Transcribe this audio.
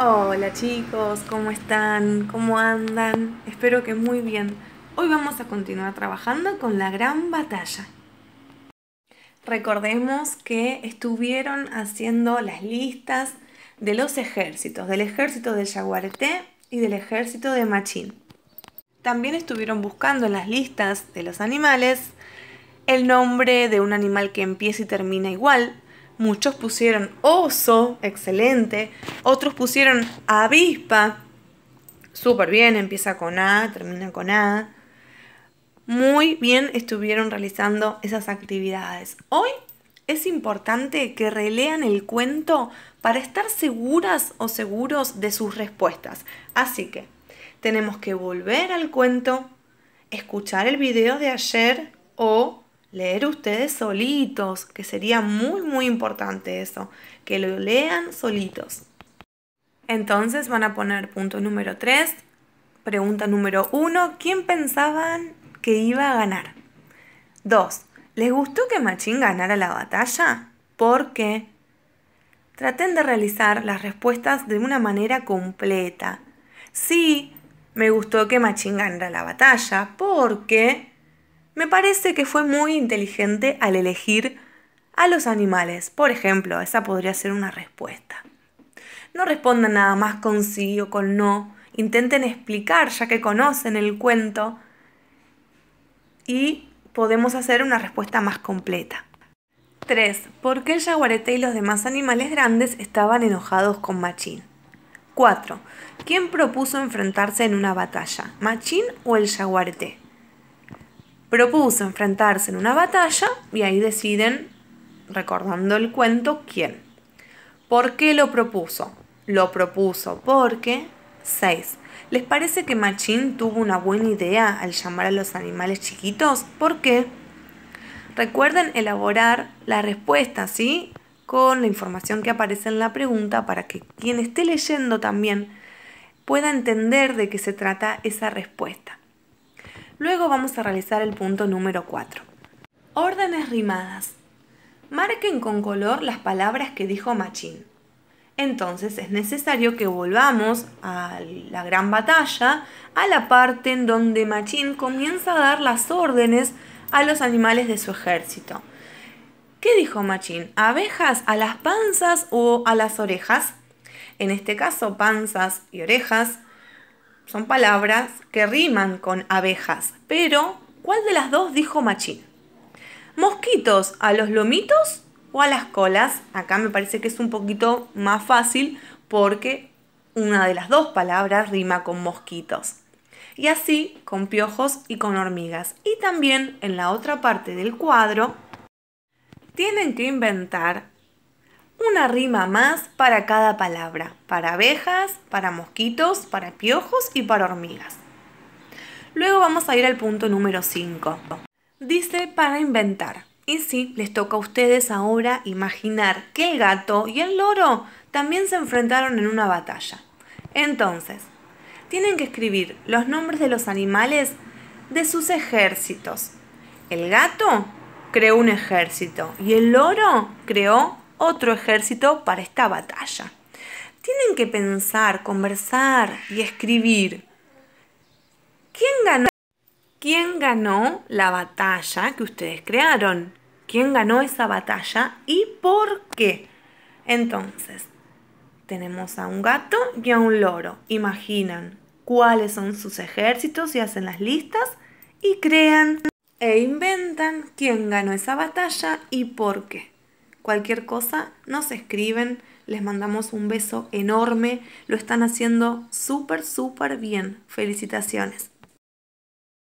Hola chicos, ¿cómo están? ¿Cómo andan? Espero que muy bien. Hoy vamos a continuar trabajando con la gran batalla. Recordemos que estuvieron haciendo las listas de los ejércitos, del ejército de Yaguareté y del ejército de Machín. También estuvieron buscando en las listas de los animales el nombre de un animal que empieza y termina igual, muchos pusieron oso, excelente, otros pusieron avispa, súper bien, empieza con A, termina con A. Muy bien estuvieron realizando esas actividades. Hoy es importante que relean el cuento para estar seguras o seguros de sus respuestas. Así que tenemos que volver al cuento, escuchar el video de ayer o leer ustedes solitos, que sería muy muy importante eso, que lo lean solitos. Entonces van a poner punto número 3, pregunta número 1, ¿quién pensaban que iba a ganar? 2. ¿Les gustó que Machín ganara la batalla? ¿Por qué? Traten de realizar las respuestas de una manera completa. Sí, me gustó que Machín ganara la batalla porque me parece que fue muy inteligente al elegir a los animales. Por ejemplo, esa podría ser una respuesta. No respondan nada más con sí o con no. Intenten explicar, ya que conocen el cuento, y podemos hacer una respuesta más completa. 3. ¿Por qué el jaguarete y los demás animales grandes estaban enojados con Machín? 4. ¿Quién propuso enfrentarse en una batalla? ¿Machín o el jaguarete? propuso enfrentarse en una batalla y ahí deciden, recordando el cuento, quién. ¿Por qué lo propuso? Lo propuso porque 6. ¿Les parece que Machín tuvo una buena idea al llamar a los animales chiquitos? ¿Por qué? Recuerden elaborar la respuesta, ¿sí? Con la información que aparece en la pregunta para que quien esté leyendo también pueda entender de qué se trata esa respuesta. Luego vamos a realizar el punto número 4. Órdenes rimadas. Marquen con color las palabras que dijo Machín. Entonces es necesario que volvamos a la gran batalla, a la parte en donde Machín comienza a dar las órdenes a los animales de su ejército. ¿Qué dijo Machín? ¿Abejas a las panzas o a las orejas? En este caso, panzas y orejas son palabras que riman con abejas, pero ¿cuál de las dos dijo Machín? ¿Mosquitos a los lomitos o a las colas? Acá me parece que es un poquito más fácil porque una de las dos palabras rima con mosquitos. Y así con piojos y con hormigas. Y también en la otra parte del cuadro tienen que inventar una rima más para cada palabra, para abejas, para mosquitos, para piojos y para hormigas. Luego vamos a ir al punto número 5. Dice para inventar. Y sí, les toca a ustedes ahora imaginar que el gato y el loro también se enfrentaron en una batalla. Entonces, tienen que escribir los nombres de los animales de sus ejércitos. El gato creó un ejército y el loro creó otro ejército para esta batalla. Tienen que pensar, conversar y escribir. ¿Quién ganó? ¿Quién ganó la batalla que ustedes crearon? ¿Quién ganó esa batalla y por qué? Entonces, tenemos a un gato y a un loro. Imaginan cuáles son sus ejércitos y hacen las listas y crean e inventan quién ganó esa batalla y por qué cualquier cosa, nos escriben, les mandamos un beso enorme, lo están haciendo súper, súper bien. Felicitaciones.